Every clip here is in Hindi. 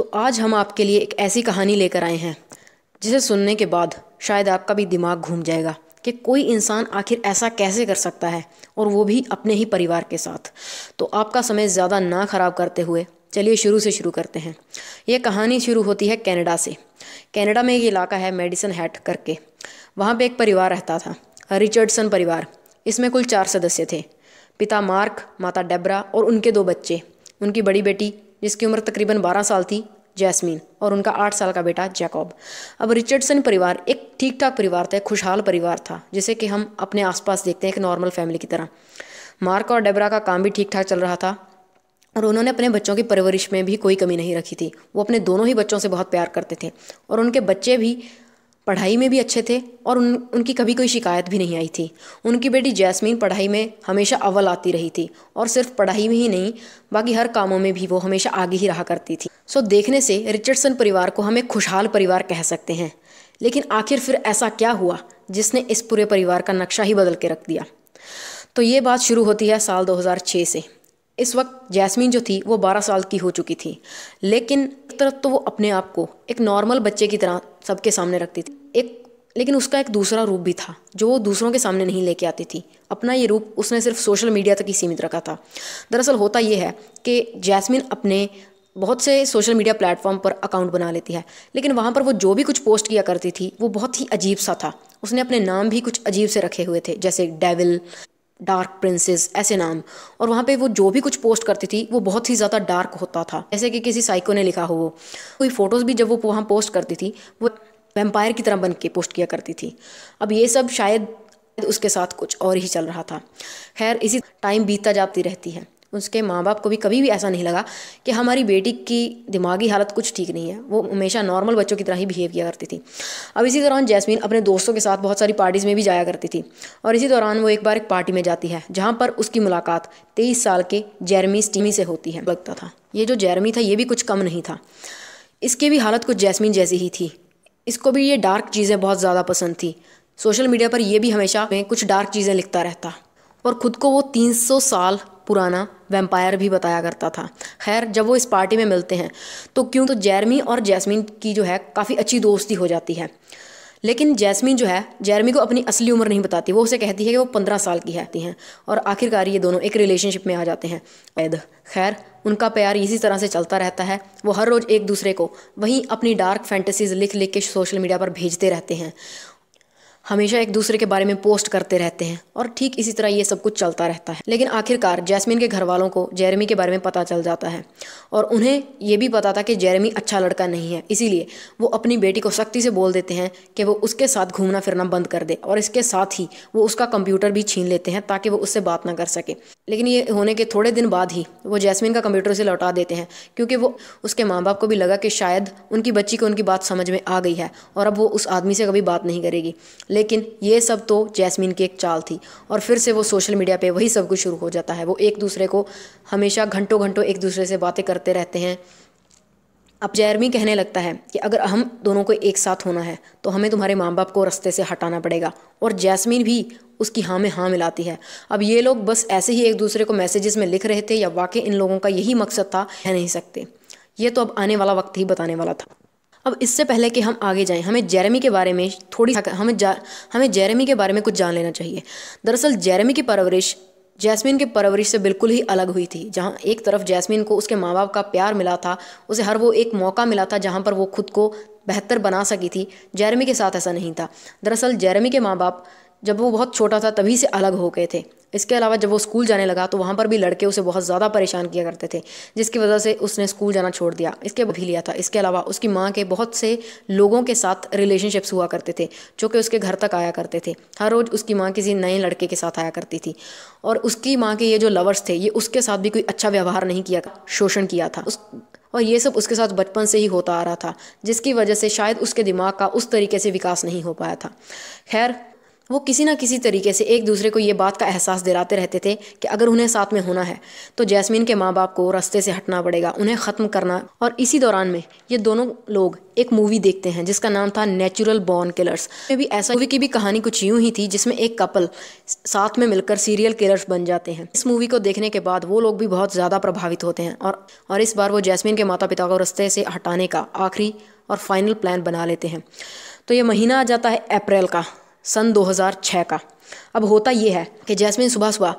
तो आज हम आपके लिए एक ऐसी कहानी लेकर आए हैं जिसे सुनने के बाद शायद आपका भी दिमाग घूम जाएगा कि कोई इंसान आखिर ऐसा कैसे कर सकता है और वो भी अपने ही परिवार के साथ तो आपका समय ज़्यादा ना ख़राब करते हुए चलिए शुरू से शुरू करते हैं ये कहानी शुरू होती है कनाडा से कनाडा में एक इलाका है मेडिसन हैट करके वहाँ पे एक परिवार रहता था रिचर्डसन परिवार इसमें कुल चार सदस्य थे पिता मार्क माता डेबरा और उनके दो बच्चे उनकी बड़ी बेटी जिसकी उम्र तकरीबन 12 साल थी जैस्मीन और उनका आठ साल का बेटा जैकॉब अब रिचर्डसन परिवार एक ठीक ठाक परिवार था खुशहाल परिवार था जिसे कि हम अपने आसपास देखते हैं एक नॉर्मल फैमिली की तरह मार्क और डेबरा का काम भी ठीक ठाक चल रहा था और उन्होंने अपने बच्चों की परवरिश में भी कोई कमी नहीं रखी थी वो अपने दोनों ही बच्चों से बहुत प्यार करते थे और उनके बच्चे भी पढ़ाई में भी अच्छे थे और उन उनकी कभी कोई शिकायत भी नहीं आई थी उनकी बेटी जैस्मीन पढ़ाई में हमेशा अव्वल आती रही थी और सिर्फ पढ़ाई में ही नहीं बाकी हर कामों में भी वो हमेशा आगे ही रहा करती थी सो देखने से रिचर्डसन परिवार को हम एक खुशहाल परिवार कह सकते हैं लेकिन आखिर फिर ऐसा क्या हुआ जिसने इस पूरे परिवार का नक्शा ही बदल के रख दिया तो ये बात शुरू होती है साल 2006 से इस वक्त जैस्मीन जो थी वो 12 साल की हो चुकी थी लेकिन एक तरफ तो वो अपने आप को एक नॉर्मल बच्चे की तरह सबके सामने रखती थी एक लेकिन उसका एक दूसरा रूप भी था जो वो दूसरों के सामने नहीं लेके आती थी अपना ये रूप उसने सिर्फ सोशल मीडिया तक ही सीमित रखा था दरअसल होता ये है कि जैस्मिन अपने बहुत से सोशल मीडिया प्लेटफॉर्म पर अकाउंट बना लेती है लेकिन वहाँ पर वो जो भी कुछ पोस्ट किया करती थी वो बहुत ही अजीब सा था उसने अपने नाम भी कुछ अजीब से रखे हुए थे जैसे डेविल डार्क प्रिंसेस ऐसे नाम और वहाँ पे वो जो भी कुछ पोस्ट करती थी वो बहुत ही ज़्यादा डार्क होता था जैसे कि किसी साइको ने लिखा हो कोई फ़ोटोज़ भी जब वो वहाँ पोस्ट करती थी वो वेम्पायर की तरह बन के पोस्ट किया करती थी अब ये सब शायद उसके साथ कुछ और ही चल रहा था खैर इसी टाइम बीतता जाती रहती है उसके माँ बाप को भी कभी भी ऐसा नहीं लगा कि हमारी बेटी की दिमागी हालत कुछ ठीक नहीं है वो हमेशा नॉर्मल बच्चों की तरह ही बिहेव किया करती थी अब इसी दौरान जैस्मीन अपने दोस्तों के साथ बहुत सारी पार्टीज़ में भी जाया करती थी और इसी दौरान वो एक बार एक पार्टी में जाती है जहाँ पर उसकी मुलाकात तेईस साल के जैरमी स्टीमी से होती है लगता था ये जो जैरमी था ये भी कुछ कम नहीं था इसकी भी हालत कुछ जैस्मीन जैसी ही थी इसको भी ये डार्क चीज़ें बहुत ज़्यादा पसंद थी सोशल मीडिया पर यह भी हमेशा में कुछ डार्क चीज़ें लिखता रहता और ख़ुद को वो 300 साल पुराना वेम्पायर भी बताया करता था खैर जब वो इस पार्टी में मिलते हैं तो क्यों तो जैरमी और जैस्मिन की जो है काफ़ी अच्छी दोस्ती हो जाती है लेकिन जैसमिन जो है जैरमी को अपनी असली उम्र नहीं बताती वो उसे कहती है कि वो पंद्रह साल की रहती हैं और आखिरकार ये दोनों एक रिलेशनशिप में आ जाते हैं कैद खैर उनका प्यार इसी तरह से चलता रहता है वो हर रोज़ एक दूसरे को वहीं अपनी डार्क फैंटेसीज लिख लिख के सोशल मीडिया पर भेजते रहते हैं हमेशा एक दूसरे के बारे में पोस्ट करते रहते हैं और ठीक इसी तरह ये सब कुछ चलता रहता है लेकिन आखिरकार जैस्मिन के घर वालों को जेरेमी के बारे में पता चल जाता है और उन्हें यह भी पता था कि जेरेमी अच्छा लड़का नहीं है इसीलिए वो अपनी बेटी को सख्ती से बोल देते हैं कि वो उसके साथ घूमना फिरना बंद कर दे और इसके साथ ही वो उसका कंप्यूटर भी छीन लेते हैं ताकि वो उससे बात ना कर सके लेकिन ये होने के थोड़े दिन बाद ही वो जैस्मिन का कंप्यूटर से लौटा देते हैं क्योंकि वो उसके माँ बाप को भी लगा कि शायद उनकी बच्ची को उनकी बात समझ में आ गई है और अब वो उस आदमी से कभी बात नहीं करेगी लेकिन ये सब तो जैस्मिन की एक चाल थी और फिर से वो सोशल मीडिया पर वही सब कुछ शुरू हो जाता है वो एक दूसरे को हमेशा घंटों घंटों एक दूसरे से बातें करते रहते हैं अब जैरमी कहने लगता है कि अगर हम दोनों को एक साथ होना है तो हमें तुम्हारे माँ बाप को रास्ते से हटाना पड़ेगा और जैस्मीन भी उसकी हाँ में हाँ मिलाती है अब ये लोग बस ऐसे ही एक दूसरे को मैसेजेस में लिख रहे थे या वाकई इन लोगों का यही मकसद था कह नहीं सकते ये तो अब आने वाला वक्त ही बताने वाला था अब इससे पहले कि हम आगे जाएं हमें जेरेमी के बारे में थोड़ी हमें जा हमें जेरेमी के बारे में कुछ जान लेना चाहिए दरअसल जेरेमी की परवरिश जैस्मिन की परवरिश से बिल्कुल ही अलग हुई थी जहाँ एक तरफ जैस्मिन को उसके माँ बाप का प्यार मिला था उसे हर वो एक मौका मिला था जहाँ पर वो खुद को बेहतर बना सकी थी जैरमी के साथ ऐसा नहीं था दरअसल जैरमी के माँ बाप जब वो बहुत छोटा था तभी से अलग हो गए थे इसके अलावा जब वो स्कूल जाने लगा तो वहाँ पर भी लड़के उसे बहुत ज़्यादा परेशान किया करते थे जिसकी वजह से उसने स्कूल जाना छोड़ दिया इसके भी लिया था इसके अलावा उसकी माँ के बहुत से लोगों के साथ रिलेशनशिप्स हुआ करते थे जो कि उसके घर तक आया करते थे हर रोज़ उसकी माँ किसी नए लड़के के साथ आया करती थी और उसकी माँ के ये जो लवर्स थे ये उसके साथ भी कोई अच्छा व्यवहार नहीं किया शोषण किया था उस और ये सब उसके साथ बचपन से ही होता आ रहा था जिसकी वजह से शायद उसके दिमाग का उस तरीके से विकास नहीं हो पाया था खैर वो किसी ना किसी तरीके से एक दूसरे को ये बात का एहसास दिलाते रहते थे कि अगर उन्हें साथ में होना है तो जैस्मीन के माँ बाप को रास्ते से हटना पड़ेगा उन्हें ख़त्म करना और इसी दौरान में ये दोनों लोग एक मूवी देखते हैं जिसका नाम था नेचुरल बॉर्न किलर्स में भी ऐसा मूवी की भी कहानी कुछ यूं ही थी जिसमें एक कपल साथ में मिलकर सीरियल किलर्स बन जाते हैं इस मूवी को देखने के बाद वो लोग भी बहुत ज़्यादा प्रभावित होते हैं और और इस बार वो जैस्मीन के माता पिता को रस्ते से हटाने का आखिरी और फाइनल प्लान बना लेते हैं तो ये महीना आ जाता है अप्रैल का सन 2006 का अब होता यह है कि जैस्मिन सुबह सुबह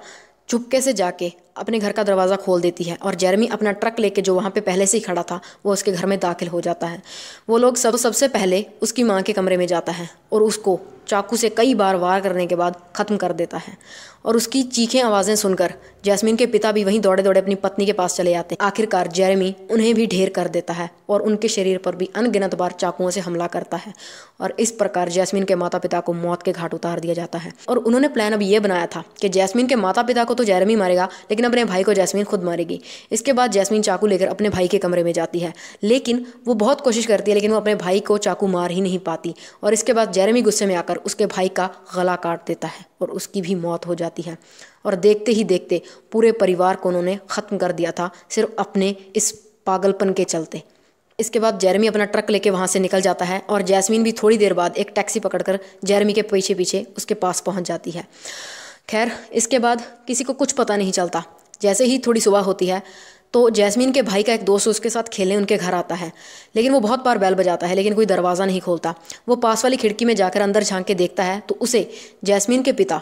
चुपके से जाके अपने घर का दरवाज़ा खोल देती है और जेरमी अपना ट्रक लेके जो वहाँ पे पहले से ही खड़ा था वो उसके घर में दाखिल हो जाता है वो लोग सब सबसे पहले उसकी माँ के कमरे में जाता है और उसको चाकू से कई बार वार करने के बाद ख़त्म कर देता है और उसकी चीखें आवाज़ें सुनकर जैस्मिन के पिता भी वहीं दौड़े दौड़े अपनी पत्नी के पास चले आते हैं आखिरकार जेरेमी उन्हें भी ढेर कर देता है और उनके शरीर पर भी अनगिनत बार चाकुओं से हमला करता है और इस प्रकार जैस्मिन के माता पिता को मौत के घाट उतार दिया जाता है और उन्होंने प्लान अब यह बनाया था कि जैस्मिन के माता पिता को तो जैरमी मारेगा लेकिन लेकिन अपने भाई को जैस्मीन खुद मारेगी इसके बाद जैस्मीन चाकू लेकर अपने भाई के कमरे में जाती है लेकिन वो बहुत कोशिश करती है लेकिन वो अपने भाई को चाकू मार ही नहीं पाती और इसके बाद जैरमी गुस्से में आकर उसके भाई का गला काट देता है और उसकी भी मौत हो जाती है और देखते ही देखते पूरे परिवार को उन्होंने ख़त्म कर दिया था सिर्फ अपने इस पागलपन के चलते इसके बाद जैरमी अपना ट्रक लेके वहाँ से निकल जाता है और जैस्मीन भी थोड़ी देर बाद एक टैक्सी पकड़कर जैरमी के पीछे पीछे उसके पास पहुँच जाती है खैर इसके बाद किसी को कुछ पता नहीं चलता जैसे ही थोड़ी सुबह होती है तो जैस्मीन के भाई का एक दोस्त उसके साथ खेलने उनके घर आता है लेकिन वो बहुत बार बैल बजाता है लेकिन कोई दरवाज़ा नहीं खोलता वो पास वाली खिड़की में जाकर अंदर झांक के देखता है तो उसे जैस्मीन के पिता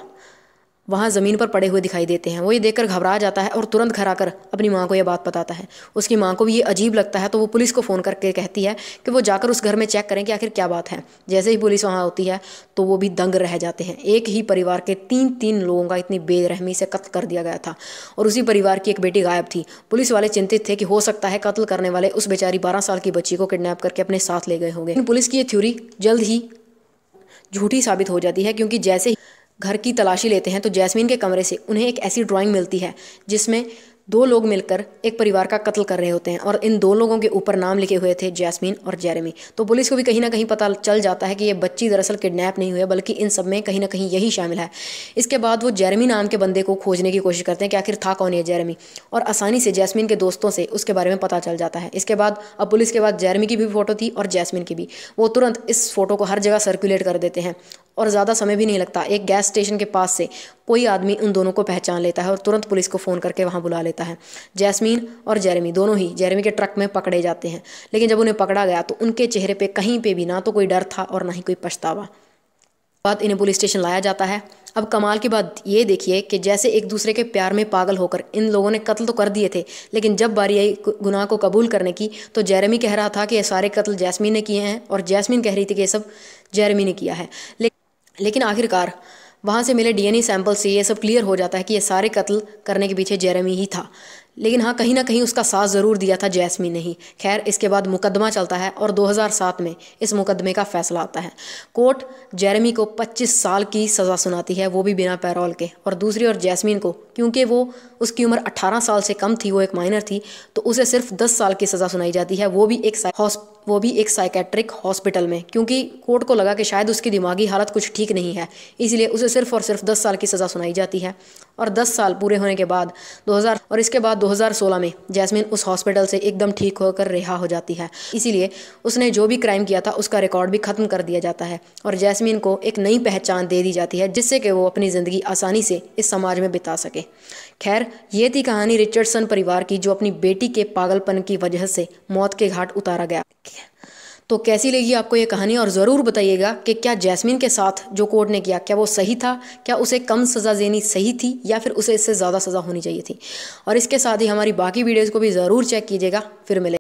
वहाँ ज़मीन पर पड़े हुए दिखाई देते हैं वो ये देखकर घबरा जाता है और तुरंत घर आकर अपनी माँ को यह बात बताता है उसकी माँ को भी ये अजीब लगता है तो वो पुलिस को फ़ोन करके कहती है कि वो जाकर उस घर में चेक करें कि आखिर क्या बात है जैसे ही पुलिस वहाँ होती है तो वो भी दंग रह जाते हैं एक ही परिवार के तीन तीन लोगों का इतनी बेरहमी से कत्ल कर दिया गया था और उसी परिवार की एक बेटी गायब थी पुलिस वाले चिंतित थे कि हो सकता है कत्ल करने वाले उस बेचारी बारह साल की बच्ची को किडनैप करके अपने साथ ले गए होंगे पुलिस की ये थ्योरी जल्द ही झूठी साबित हो जाती है क्योंकि जैसे ही घर की तलाशी लेते हैं तो जैस्मीन के कमरे से उन्हें एक ऐसी ड्राइंग मिलती है जिसमें दो लोग मिलकर एक परिवार का कत्ल कर रहे होते हैं और इन दो लोगों के ऊपर नाम लिखे हुए थे जैस्मीन और जेरेमी तो पुलिस को भी कहीं ना कहीं पता चल जाता है कि ये बच्ची दरअसल किडनैप नहीं हुई है बल्कि इन सब में कहीं ना कहीं यही शामिल है इसके बाद वो जेरेमी नाम के बंदे को खोजने की कोशिश करते हैं कि आखिर था कौन है जेरेमी और आसानी से जैस्मीन के दोस्तों से उसके बारे में पता चल जाता है इसके बाद अब पुलिस के बाद जेरेमी की भी फोटो थी और जैस्मिन की भी वो तुरंत इस फोटो को हर जगह सर्कुलेट कर देते हैं और ज़्यादा समय भी नहीं लगता एक गैस स्टेशन के पास से कोई आदमी उन दोनों को पहचान लेता है और तुरंत पुलिस को फ़ोन करके वहाँ बुला लेता है जैस्मीन और जेरेमी दोनों ही जेरेमी के ट्रक में पकड़े जाते हैं लेकिन जब उन्हें पकड़ा गया तो उनके चेहरे पर कहीं पर भी ना तो कोई डर था और ना ही कोई पछतावा बाद इन्हें पुलिस स्टेशन लाया जाता है अब कमाल की बात ये देखिए कि जैसे एक दूसरे के प्यार में पागल होकर इन लोगों ने कत्ल तो कर दिए थे लेकिन जब बारी आई गुनाह को कबूल करने की तो जेरेमी कह रहा था कि ये सारे कत्ल जैस्मीन ने किए हैं और जैस्मीन कह रही थी कि ये सब जेरेमी ने किया है लेकिन लेकिन आखिरकार वहाँ से मिले डीएनए सैंपल से ये सब क्लियर हो जाता है कि ये सारे कत्ल करने के पीछे जेरेमी ही था लेकिन हाँ कहीं ना कहीं उसका साथ ज़रूर दिया था जैसमी ने ही खैर इसके बाद मुकदमा चलता है और 2007 में इस मुकदमे का फैसला आता है कोर्ट जेरेमी को 25 साल की सज़ा सुनाती है वो भी बिना पैरोल के और दूसरी ओर जैसमीन को क्योंकि वो उसकी उम्र 18 साल से कम थी वो एक माइनर थी तो उसे सिर्फ 10 साल की सज़ा सुनाई जाती है वो भी एक हॉस्प वो भी एक साइकेट्रिक हॉस्पिटल में क्योंकि कोर्ट को लगा कि शायद उसकी दिमागी हालत कुछ ठीक नहीं है इसलिए उसे सिर्फ और सिर्फ दस साल की सज़ा सुनाई जाती है और दस साल पूरे होने के बाद 2000 और इसके बाद 2016 में जैस्मिन उस हॉस्पिटल से एकदम ठीक होकर रिहा हो जाती है इसीलिए उसने जो भी क्राइम किया था उसका रिकॉर्ड भी ख़त्म कर दिया जाता है और जैसमिन को एक नई पहचान दे दी जाती है जिससे कि वो अपनी ज़िंदगी आसानी से इस समाज में बिता सके खैर ये थी कहानी रिचर्डसन परिवार की जो अपनी बेटी के पागलपन की वजह से मौत के घाट उतारा गया तो कैसी लगी आपको ये कहानी और ज़रूर बताइएगा कि क्या जैस्मिन के साथ जो कोर्ट ने किया क्या वो सही था क्या उसे कम सज़ा देनी सही थी या फिर उसे इससे ज़्यादा सज़ा होनी चाहिए थी और इसके साथ ही हमारी बाकी वीडियोज़ को भी ज़रूर चेक कीजिएगा फिर मिले